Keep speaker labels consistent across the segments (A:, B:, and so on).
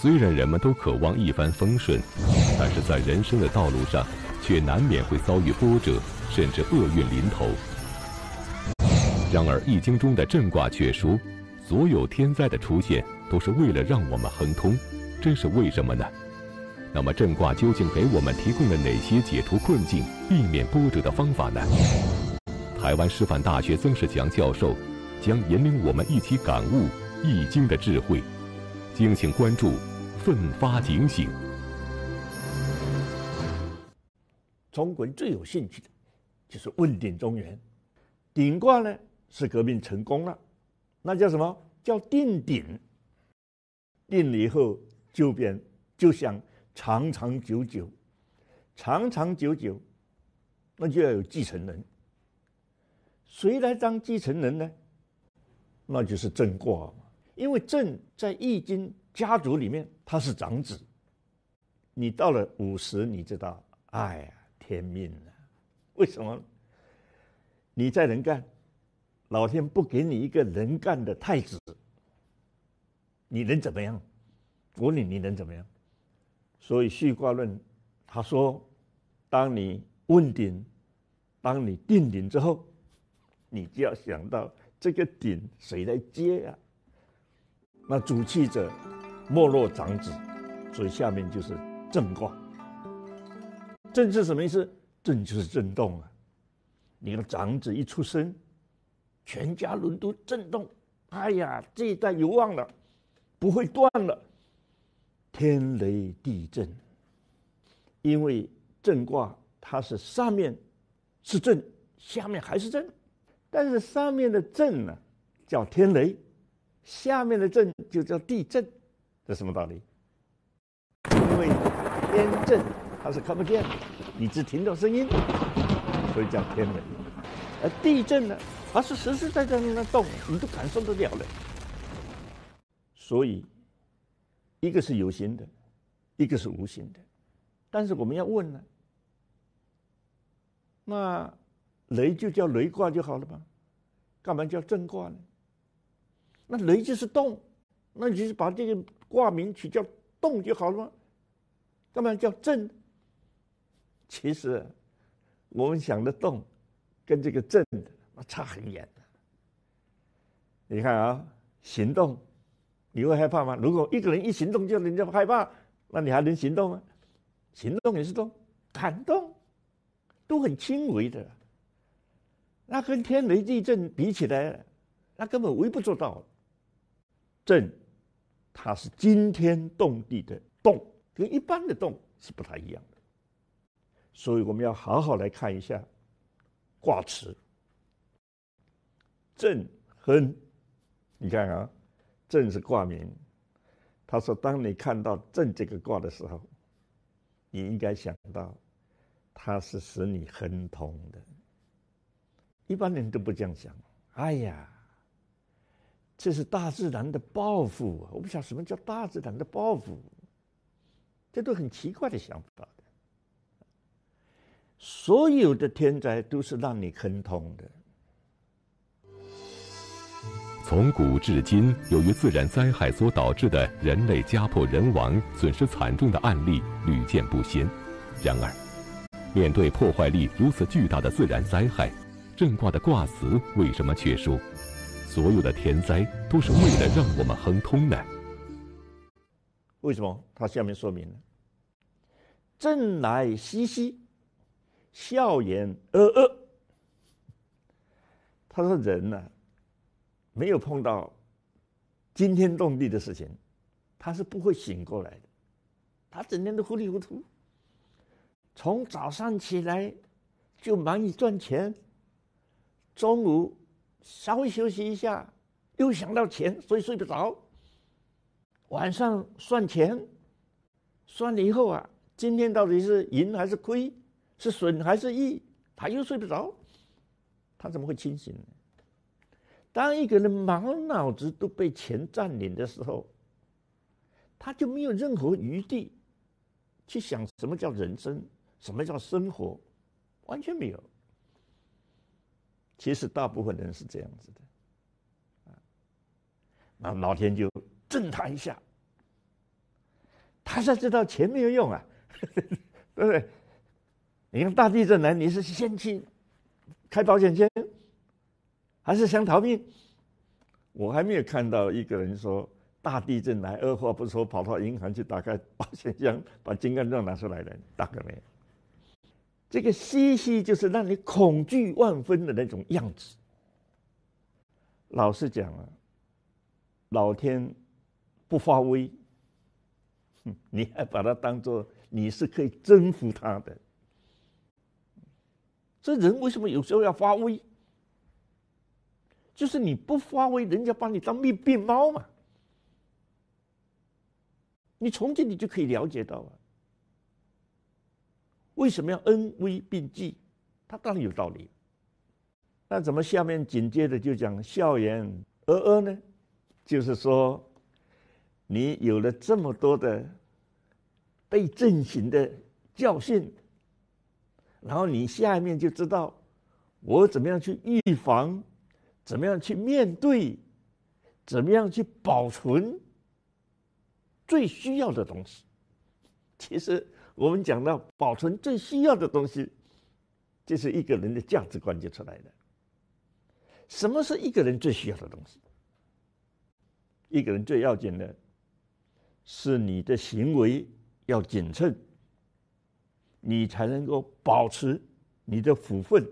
A: 虽然人们都渴望一帆风顺，但是在人生的道路上，却难免会遭遇波折，甚至厄运临头。然而，《易经》中的震卦却说，所有天灾的出现都是为了让我们亨通，这是为什么呢？那么，震卦究竟给我们提供了哪些解除困境、避免波折的方法呢？台湾师范大学曾仕强教授将引领我们一起感悟《易经》的智慧。敬请关注，奋发警醒。
B: 中国人最有兴趣的，就是问鼎中原。鼎卦呢，是革命成功了，那叫什么叫定鼎？定了以后，就变，就想长长久久，长长久久，那就要有继承人。谁来当继承人呢？那就是正卦嘛。因为朕在易经家族里面他是长子，你到了五十，你知道，哎呀，天命啊！为什么？你再能干，老天不给你一个能干的太子，你能怎么样？我问你你能怎么样？所以续卦论，他说，当你问鼎，当你定鼎之后，你就要想到这个鼎谁来接呀？那主气者，没落长子，所以下面就是震卦。震是什么意思？震就是震动啊！你的长子一出生，全家人都震动。哎呀，这一代有望了，不会断了。天雷地震，因为震卦它是上面是震，下面还是震，但是上面的震呢，叫天雷。下面的震就叫地震，这什么道理？因为天震它是看不见，的，你只听到声音，所以叫天雷。而地震呢，它是实实在在在那动，你都感受得了的。所以，一个是有形的，一个是无形的。但是我们要问呢，那雷就叫雷卦就好了吧？干嘛叫震卦呢？那雷就是动，那你就是把这个挂名取叫动就好了吗？干嘛叫震？其实我们想的动，跟这个震那差很远的。你看啊，行动，你会害怕吗？如果一个人一行动就人家害怕，那你还能行动吗？行动也是动，感动，都很轻微的，那跟天雷地震比起来，那根本微不足道。震，它是惊天动地的动，跟一般的动是不太一样的，所以我们要好好来看一下卦辞。震亨，你看啊，震是卦名，他说当你看到震这个卦的时候，你应该想到它是使你亨通的，一般人都不这样想，哎呀。这是大自然的报复，我不晓什么叫大自然的报复，这都很奇怪的，想法的。所有的天灾都是让你坑痛的。
A: 从古至今，由于自然灾害所导致的人类家破人亡、损失惨重的案例屡见不鲜。然而，面对破坏力如此巨大的自然灾害，震卦的卦辞为什么却说？所有的天灾都是为了让我们亨通呢？
B: 为什么？他下面说明了：“正来嘻嘻，笑言呃呃。”他说：“人呢，没有碰到惊天动地的事情，他是不会醒过来的。他整天都糊里糊涂，从早上起来就忙于赚钱，中午。”稍微休息一下，又想到钱，所以睡不着。晚上算钱，算了以后啊，今天到底是赢还是亏，是损还是益，他又睡不着。他怎么会清醒呢？当一个人满脑子都被钱占领的时候，他就没有任何余地去想什么叫人生，什么叫生活，完全没有。其实大部分人是这样子的，啊，那老天就震他一下，他才知道钱没有用啊，对不对？你看大地震来，你是先去开保险箱，还是想逃命？我还没有看到一个人说大地震来，二话不说跑到银行去打开保险箱，把金刚钻拿出来的大哥没有。这个嘻嘻，就是让你恐惧万分的那种样子。老实讲啊，老天不发威，哼，你还把它当做你是可以征服他的。这人为什么有时候要发威？就是你不发威，人家把你当灭病猫嘛。你从这里就可以了解到啊，为什么要恩威并济？他当然有道理。那怎么下面紧接着就讲笑言呃呃呢？就是说，你有了这么多的被震醒的教训，然后你下面就知道，我怎么样去预防，怎么样去面对，怎么样去保存最需要的东西，其实。我们讲到保存最需要的东西，就是一个人的价值观就出来了。什么是一个人最需要的东西？一个人最要紧的是你的行为要谨慎，你才能够保持你的福分。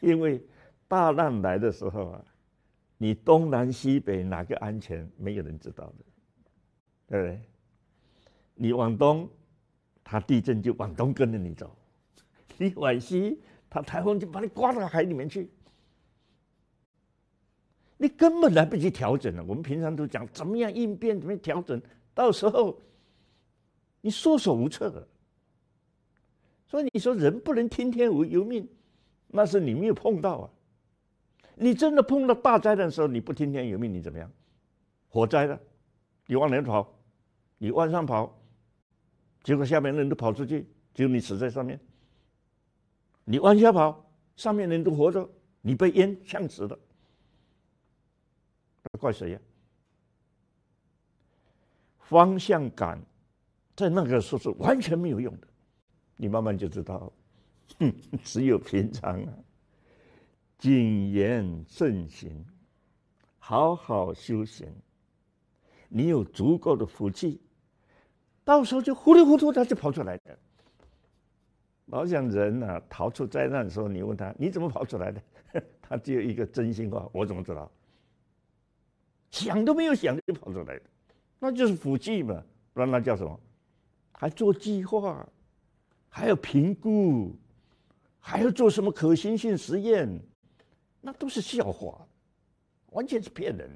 B: 因为大难来的时候啊，你东南西北哪个安全，没有人知道的，对不对？你往东。它地震就往东跟着你走，你往西，它台风就把你刮到海里面去，你根本来不及调整了。我们平常都讲怎么样应变，怎么调整，到时候你束手无策了。所以你说人不能听天由命，那是你没有碰到啊。你真的碰到大灾的时候，你不听天由命，你怎么样？火灾了，你往哪跑？你往上跑？结果下面人都跑出去，只有你死在上面。你往下跑，上面人都活着，你被淹呛死了。怪谁呀？方向感，在那个时候是完全没有用的。你慢慢就知道，哼，只有平常啊，谨言慎行，好好修行，你有足够的福气。到时候就糊里糊涂他就跑出来了。我想人呐，逃出灾难的时候，你问他你怎么跑出来的，他只有一个真心话：我怎么知道？想都没有想就跑出来那就是福气嘛。不然那叫什么？还做计划，还要评估，还要做什么可行性实验？那都是笑话，完全是骗人。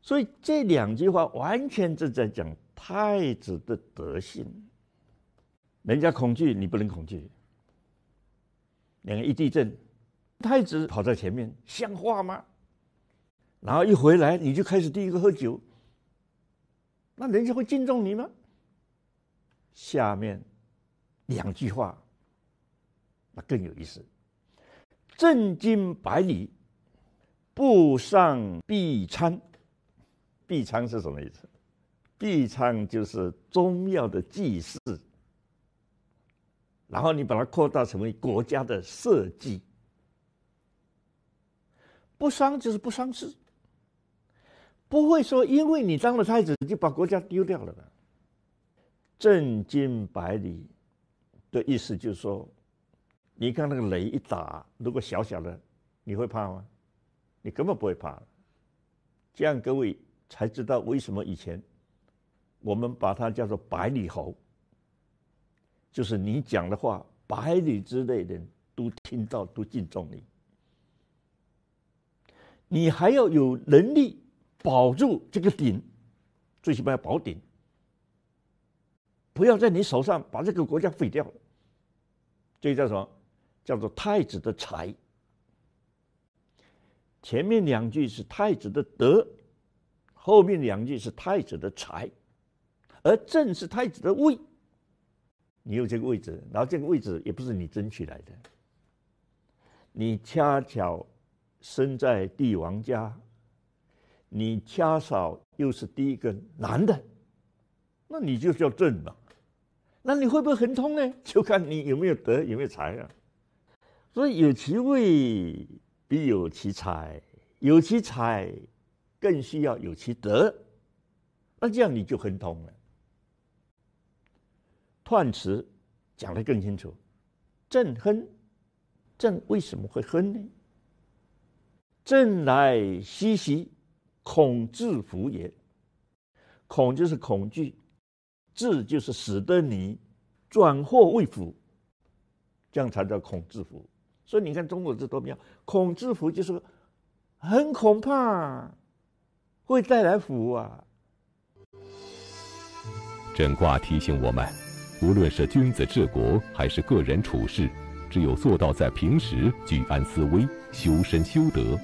B: 所以这两句话完全正在讲。太子的德性，人家恐惧，你不能恐惧。两个一地震，太子跑在前面，像话吗？然后一回来，你就开始第一个喝酒，那人家会敬重你吗？下面两句话，那更有意思：正经百里，步上必参，必参是什么意思？必唱就是宗庙的祭祀，然后你把它扩大成为国家的社稷。不伤就是不伤势，不会说因为你当了太子就把国家丢掉了。震惊百里的意思就是说，你看那个雷一打，如果小小的，你会怕吗？你根本不会怕。这样各位才知道为什么以前。我们把它叫做百里侯，就是你讲的话，百里之内的都听到，都敬重你。你还要有能力保住这个鼎，最起码要保鼎，不要在你手上把这个国家毁掉了。这个叫什么？叫做太子的才。前面两句是太子的德，后面两句是太子的才。而正是太子的位，你有这个位置，然后这个位置也不是你争取来的，你恰巧生在帝王家，你恰巧又是第一个男的，那你就叫正嘛。那你会不会亨通呢？就看你有没有德，有没有才啊。所以有其位必有其才，有其才更需要有其德，那这样你就亨通了。换词讲得更清楚，朕亨，朕为什么会亨呢？朕来西兮，恐自福也。恐就是恐惧，自就是使得你转祸为福，这样才叫恐自福。所以你看中国字多妙，恐自福就是很恐怕会带来福啊。
A: 震卦提醒我们。无论是君子治国还是个人处事，只有做到在平时居安思危、修身修德，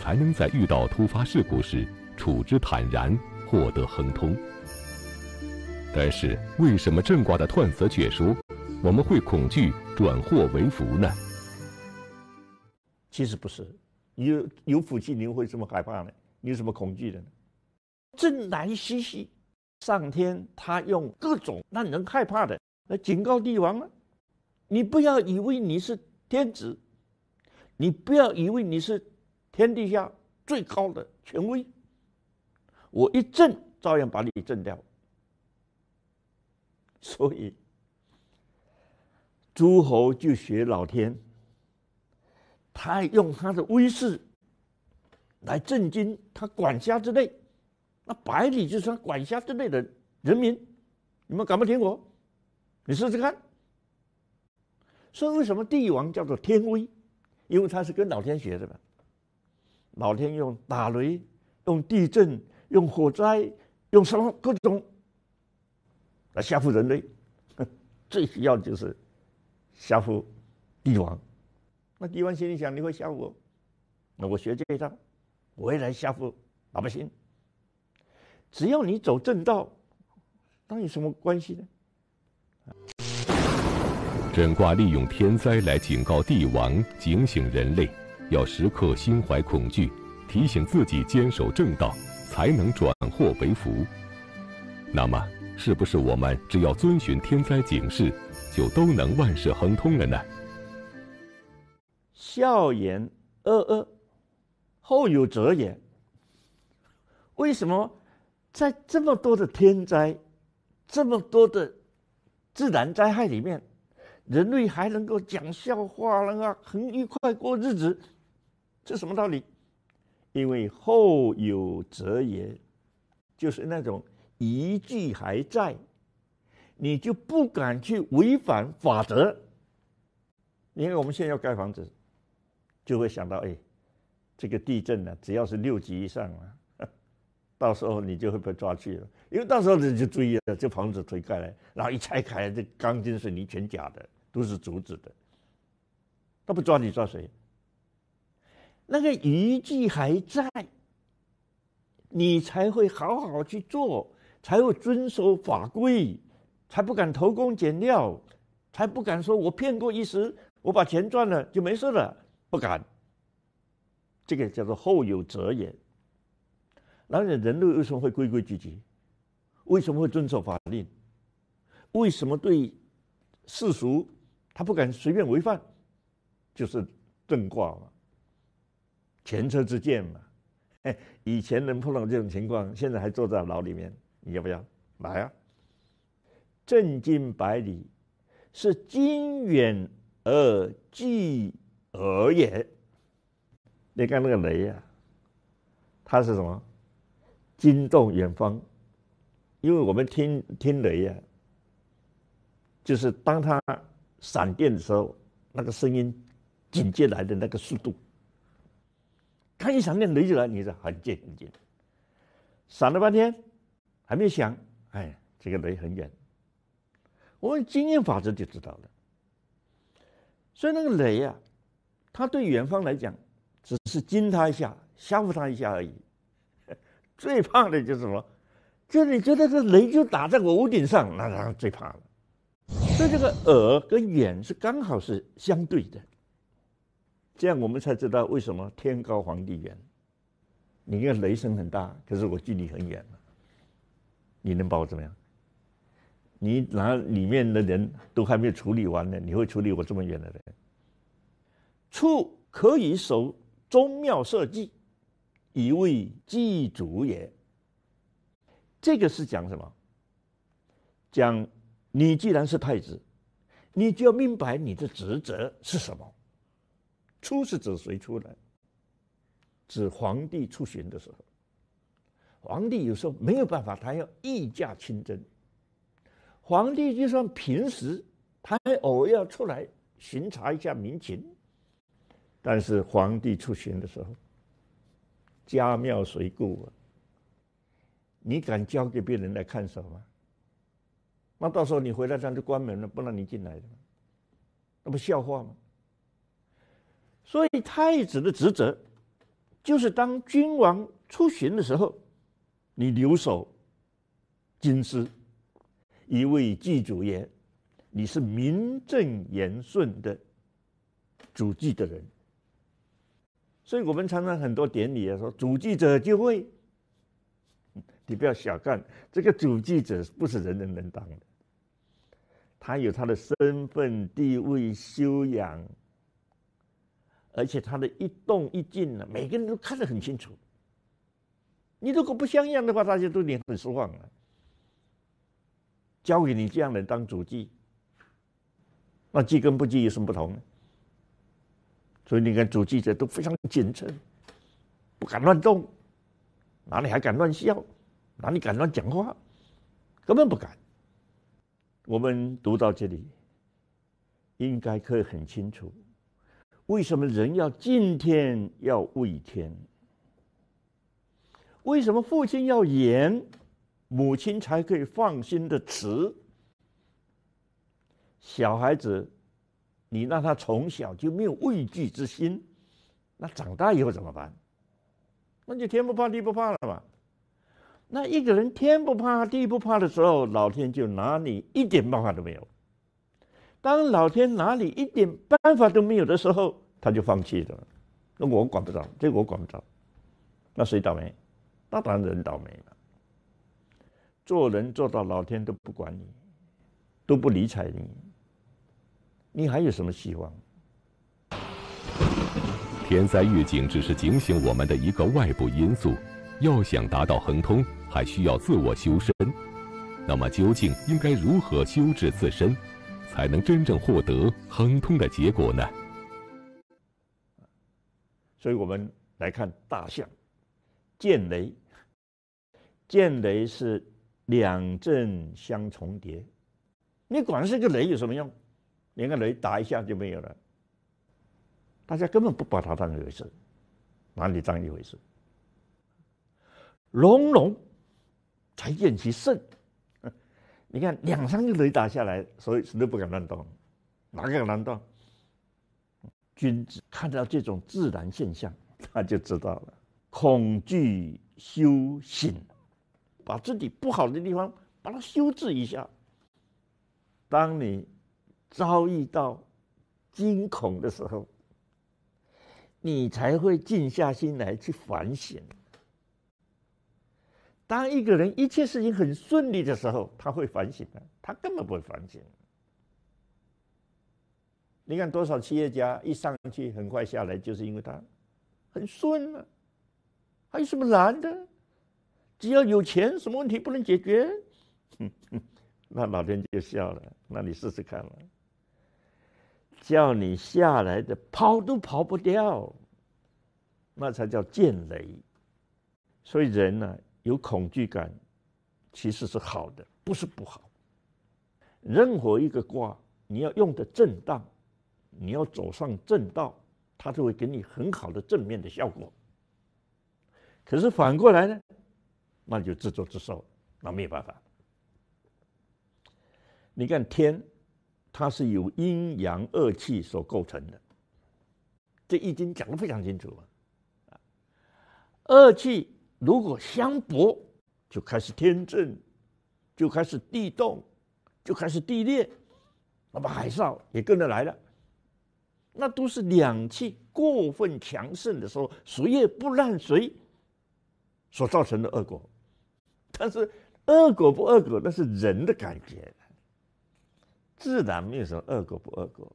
A: 才能在遇到突发事故时处之坦然，获得亨通。但是，为什么正卦的彖辞却说我们会恐惧转祸为福呢？其实不是，
B: 有有福气，您会这么害怕呢？你有什么恐惧的呢？正南西西。上天他用各种让人害怕的来警告帝王啊！你不要以为你是天子，你不要以为你是天底下最高的权威，我一震照样把你震掉。所以诸侯就学老天，他用他的威势来震惊他管辖之内。那百里之川管辖之内的人民，你们敢不听我？你试试看。所以为什么帝王叫做天威？因为他是跟老天学的。嘛。老天用打雷、用地震、用火灾、用什么各种来吓唬人类。最需要的就是吓唬帝王。那帝王心里想：你会吓唬我？那我学这一套，我也来吓唬老百姓。只要你走正道，那有什么关系呢？
A: 震卦利用天灾来警告帝王、警醒人类，要时刻心怀恐惧，提醒自己坚守正道，才能转祸为福。那么，是不是我们只要遵循天灾警示，就都能万事亨通了呢？
B: 笑言呃呃，后有者也。为什么？在这么多的天灾、这么多的自然灾害里面，人类还能够讲笑话，能够很愉快过日子，这什么道理？因为后有则也，就是那种遗迹还在，你就不敢去违反法则。因为我们现在要盖房子，就会想到：哎，这个地震呢，只要是六级以上啊。到时候你就会被抓去了，因为到时候你就注意了，这房子推开来，然后一拆开，这钢筋水泥全假的，都是竹子的。他不抓你抓谁？那个遗迹还在，你才会好好去做，才会遵守法规，才不敢偷工减料，才不敢说我骗过一时，我把钱赚了就没事了，不敢。这个叫做后有辙也。然后人类为什么会规规矩矩？为什么会遵守法令？为什么对世俗他不敢随便违反？就是正卦嘛，前车之鉴嘛。哎，以前能碰到这种情况，现在还坐在牢里面，你要不要？来啊！正经百里，是经远而惧而也。你看那个雷呀，它是什么？惊动远方，因为我们听听雷啊，就是当它闪电的时候，那个声音紧接来的那个速度，看一闪电雷就来，你是很近很近，闪了半天还没响，哎，这个雷很远。我们经验法则就知道了，所以那个雷呀，它对远方来讲，只是惊他一下，吓唬他一下而已。最怕的就是什么？就你觉得这雷就打在我屋顶上，那当然最怕了。所以这个耳跟眼是刚好是相对的，这样我们才知道为什么天高皇帝远。你看雷声很大，可是我距离很远你能把我怎么样？你拿里面的人都还没有处理完呢，你会处理我这么远的人？处可以守宗庙社稷。以为祭祖也，这个是讲什么？讲你既然是太子，你就要明白你的职责是什么。出是指谁出来？指皇帝出巡的时候。皇帝有时候没有办法，他要御驾亲征。皇帝就算平时，他还偶尔要出来巡查一下民情。但是皇帝出巡的时候。家庙谁顾啊？你敢交给别人来看守吗？那到时候你回来，他就关门了，不让你进来了，那不笑话吗？所以太子的职责，就是当君王出巡的时候，你留守京师，一位祭祖爷，你是名正言顺的主祭的人。所以我们常常很多典礼啊，说主祭者就会，你不要小看这个主祭者，不是人人能当的。他有他的身份地位修养，而且他的一动一静呢，每个人都看得很清楚。你如果不像样的话，大家都很失望了。交给你这样人当主祭，那祭跟不祭有什么不同呢？所以你看，主记者都非常谨慎，不敢乱动，哪里还敢乱笑，哪里敢乱讲话，根本不敢。我们读到这里，应该可以很清楚，为什么人要敬天要畏天？为什么父亲要严，母亲才可以放心的慈？小孩子。你让他从小就没有畏惧之心，那长大以后怎么办？那就天不怕地不怕了嘛。那一个人天不怕地不怕的时候，老天就拿你一点办法都没有。当老天拿你一点办法都没有的时候，他就放弃了。那我管不着，这我管不着。那谁倒霉？那当然人倒霉了。做人做到老天都不管你，都不理睬你。你还有什么希望？
A: 天灾预警只是警醒我们的一个外部因素，要想达到恒通，还需要自我修身。那么，究竟应该如何修治自身，才能真正获得亨通的结果呢？所以我们
B: 来看大象，剑雷。剑雷是两阵相重叠，你管是个雷有什么用？连个雷打一下就没有了，大家根本不把它当一回事，哪里当一回事？隆隆，才见其盛。你看两三个雷打下来，所以谁都不敢乱动，哪个敢乱动？君子看到这种自然现象，他就知道了恐惧、修行，把自己不好的地方把它修治一下。当你。遭遇到惊恐的时候，你才会静下心来去反省。当一个人一切事情很顺利的时候，他会反省的，他根本不会反省。你看多少企业家一上去很快下来，就是因为他很顺啊，还有什么难的？只要有钱，什么问题不能解决？那老天就笑了。那你试试看了。叫你下来的跑都跑不掉，那才叫见雷。所以人呢有恐惧感，其实是好的，不是不好。任何一个卦，你要用的正当，你要走上正道，它就会给你很好的正面的效果。可是反过来呢，那就自作自受，那没有办法。你看天。它是由阴阳二气所构成的，这易经讲的非常清楚了。二气如果相搏，就开始天震，就开始地动，就开始地裂，那么海啸也跟着来了。那都是两气过分强盛的时候，谁也不让谁所造成的恶果。但是恶果不恶果，那是人的感觉。自然没有什么恶果不恶果，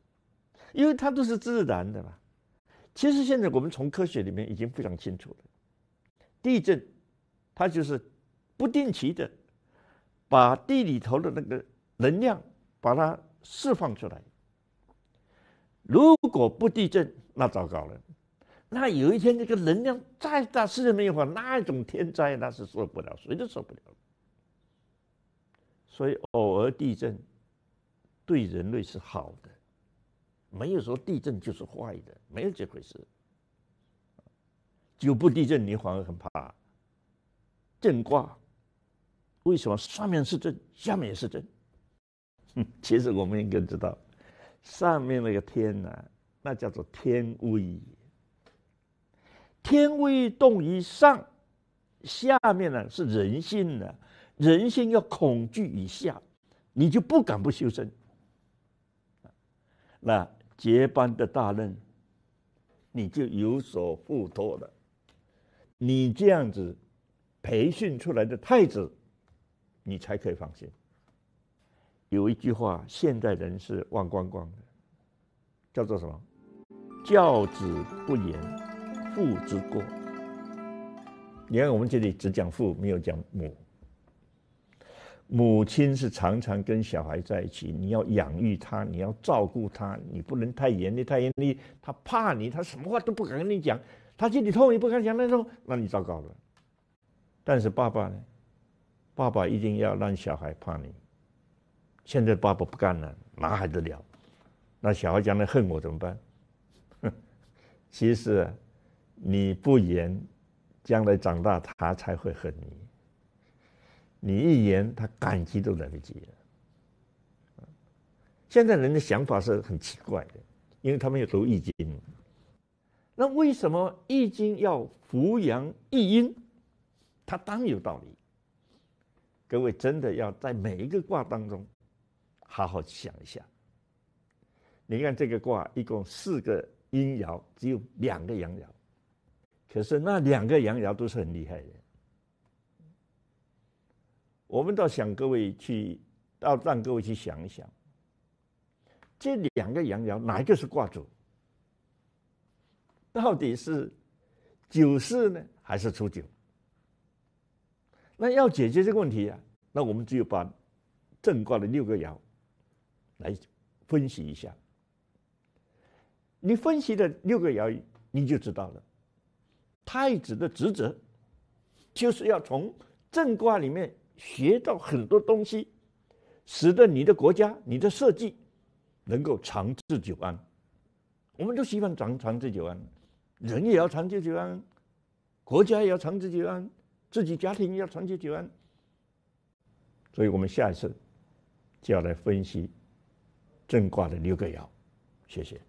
B: 因为它都是自然的嘛。其实现在我们从科学里面已经非常清楚了，地震它就是不定期的把地里头的那个能量把它释放出来。如果不地震，那糟糕了。那有一天这个能量再大，世界没有话，那一种天灾那是受不了，谁都受不了。所以偶尔地震。对人类是好的，没有说地震就是坏的，没有这回事。就不地震你反而很怕，震卦为什么上面是震，下面也是震？其实我们应该知道，上面那个天呐，那叫做天威，天威动于上，下面呢是人性呢，人性要恐惧以下，你就不敢不修身。那接班的大任，你就有所付托了。你这样子培训出来的太子，你才可以放心。有一句话，现代人是忘光光的，叫做什么？教子不严，父之过。你看我们这里只讲父，没有讲母。母亲是常常跟小孩在一起，你要养育他，你要照顾他，你不能太严厉，太严厉，他怕你，他什么话都不敢跟你讲，他心里痛也不敢讲，那种那你糟糕了。但是爸爸呢？爸爸一定要让小孩怕你。现在爸爸不干了，哪还得了？那小孩将来恨我怎么办？其实，你不严，将来长大他才会恨你。你一言，他感激都来不及了。现在人的想法是很奇怪的，因为他们有读易经。那为什么易经要扶阳抑阴？它当有道理。各位真的要在每一个卦当中好好想一下。你看这个卦一共四个阴爻，只有两个阳爻，可是那两个阳爻都是很厉害的。我们倒想各位去，倒让各位去想一想，这两个阳爻哪一个是卦主？到底是九四呢，还是初九？那要解决这个问题啊，那我们只有把正卦的六个爻来分析一下。你分析的六个爻，你就知道了，太子的职责就是要从正卦里面。学到很多东西，使得你的国家、你的社稷能够长治久安。我们都希望长长治久安，人也要长治久安，国家也要长治久安，自己家庭也要长治久安。所以我们下一次就要来分析震卦的六个爻。谢谢。